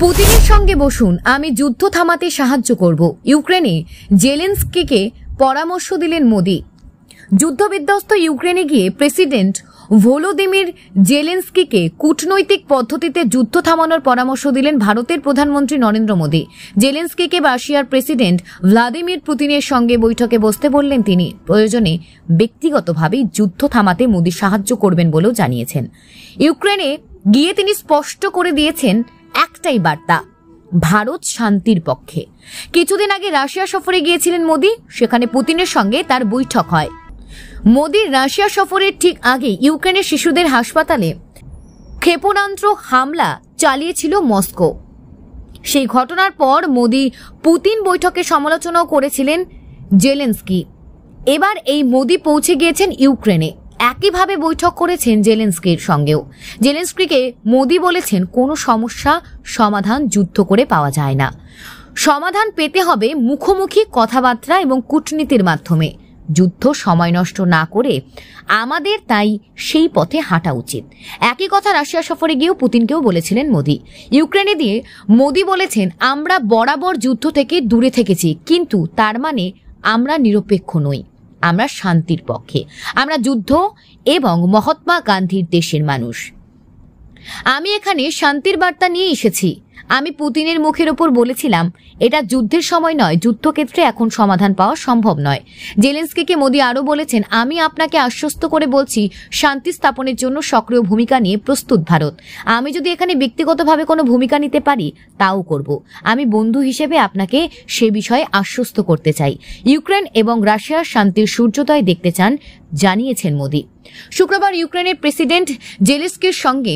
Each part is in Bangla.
পুতিনের সঙ্গে বসুন আমি যুদ্ধ থামাতে সাহায্য করব ইউক্রেনে জেলেন্সকিকে পরামর্শ দিলেন মোদি যুদ্ধবিধ্বস্ত ইউক্রেনে গিয়ে প্রেসিডেন্ট ভোলোদিমির জেলেন্সকিকে কূটনৈতিক পদ্ধতিতে যুদ্ধ থামানোর পরামর্শ দিলেন ভারতের প্রধানমন্ত্রী নরেন্দ্র মোদী জেলেন্সকিকে রাশিয়ার প্রেসিডেন্ট ভ্লাদিমির পুতিনের সঙ্গে বৈঠকে বসতে বললেন তিনি প্রয়োজনে ব্যক্তিগতভাবেই যুদ্ধ থামাতে মোদী সাহায্য করবেন বলেও জানিয়েছেন ইউক্রেনে গিয়ে তিনি স্পষ্ট করে দিয়েছেন একটাই বার্তা ভারত শান্তির পক্ষে কিছুদিন আগে রাশিয়া সফরে গিয়েছিলেন মোদী সেখানে পুতিনের সঙ্গে তার বৈঠক হয় মোদীর রাশিয়া সফরের ঠিক আগে ইউক্রেনের শিশুদের হাসপাতালে ক্ষেপণাস্ত্র হামলা চালিয়েছিল মস্কো সেই ঘটনার পর মোদী পুতিন বৈঠকে সমালোচনাও করেছিলেন জেলেন্সকি এবার এই মোদী পৌঁছে গিয়েছেন ইউক্রেনে একইভাবে বৈঠক করেছেন জেলেন্সকির সঙ্গেও জেলেন্সকিকে মোদী বলেছেন কোনো সমস্যা সমাধান যুদ্ধ করে পাওয়া যায় না সমাধান পেতে হবে মুখোমুখি কথাবার্তা এবং কূটনীতির মাধ্যমে যুদ্ধ সময় নষ্ট না করে আমাদের তাই সেই পথে হাঁটা উচিত একই কথা রাশিয়া সফরে গিয়েও পুতিনকেও বলেছিলেন মোদি ইউক্রেনে দিয়ে মোদি বলেছেন আমরা বরাবর যুদ্ধ থেকে দূরে থেকেছি কিন্তু তার মানে আমরা নিরপেক্ষ নই আমরা শান্তির পক্ষে আমরা যুদ্ধ এবং মহাত্মা গান্ধীর দেশের মানুষ আমি এখানে শান্তির বার্তা নিয়ে এসেছি আমি পুতিনের মুখের ওপর বলেছিলাম এটা যুদ্ধের সময় নয় যুদ্ধক্ষেত্রে এখন সমাধান পাওয়া সম্ভব নয় জেলেন্সকিকে মোদী আরও বলেছেন আমি আপনাকে আশ্বস্ত করে বলছি শান্তি স্থাপনের জন্য সক্রিয় ভূমিকা নিয়ে প্রস্তুত ভারত আমি যদি এখানে ব্যক্তিগতভাবে কোনো ভূমিকা নিতে পারি তাও করব আমি বন্ধু হিসেবে আপনাকে সে বিষয়ে আশ্বস্ত করতে চাই ইউক্রেন এবং রাশিয়ার শান্তির সূর্যোদয় দেখতে চান জানিয়েছেন মোদী শুক্রবার ইউক্রেনের প্রেসিডেন্ট জেলেস্কের সঙ্গে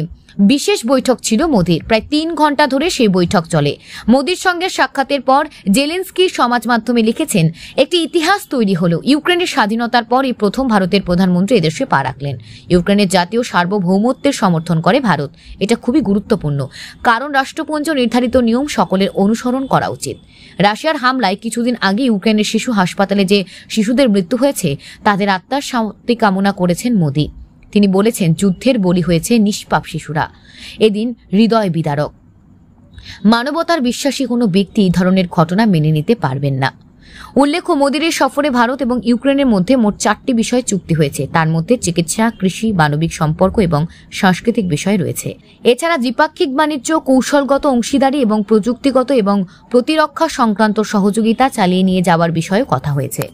বিশেষ বৈঠক ছিল মোদির প্রায় তিন ঘন্টা ধরে সেই বৈঠক চলে মোদীর সঙ্গে সাক্ষাতের পর জেলেন্সকি সমাজ মাধ্যমে লিখেছেন একটি ইতিহাস তৈরি হলো ইউক্রেনের স্বাধীনতার পর এই প্রথম ভারতের প্রধানমন্ত্রী এদেশে পা রাখলেন ইউক্রেনের জাতীয় সার্বভৌমত্বের সমর্থন করে ভারত এটা খুবই গুরুত্বপূর্ণ কারণ রাষ্ট্রপুঞ্জ নির্ধারিত নিয়ম সকলের অনুসরণ করা উচিত রাশিয়ার হামলায় কিছুদিন আগে ইউক্রেনের শিশু হাসপাতালে যে শিশুদের মৃত্যু হয়েছে তাদের আত্মার শান্তি কামনা করেছেন মোদী তিনি বলেছেন যুদ্ধের বলি হয়েছে নিষ্পাপ শিশুরা এদিন হৃদয় বিদারক মানবতার বিশ্বাসী কোনো ব্যক্তি এই ধরনের ঘটনা মেনে নিতে পারবেন না উল্লেখ্য মোদীর এই সফরে ভারত এবং ইউক্রেনের মধ্যে মোট চারটি বিষয়ে চুক্তি হয়েছে তার মধ্যে চিকিৎসা কৃষি মানবিক সম্পর্ক এবং সাংস্কৃতিক বিষয় রয়েছে এছাড়া দ্বিপাক্ষিক বাণিজ্য কৌশলগত অংশীদারি এবং প্রযুক্তিগত এবং প্রতিরক্ষা সংক্রান্ত সহযোগিতা চালিয়ে নিয়ে যাওয়ার বিষয়ে কথা হয়েছে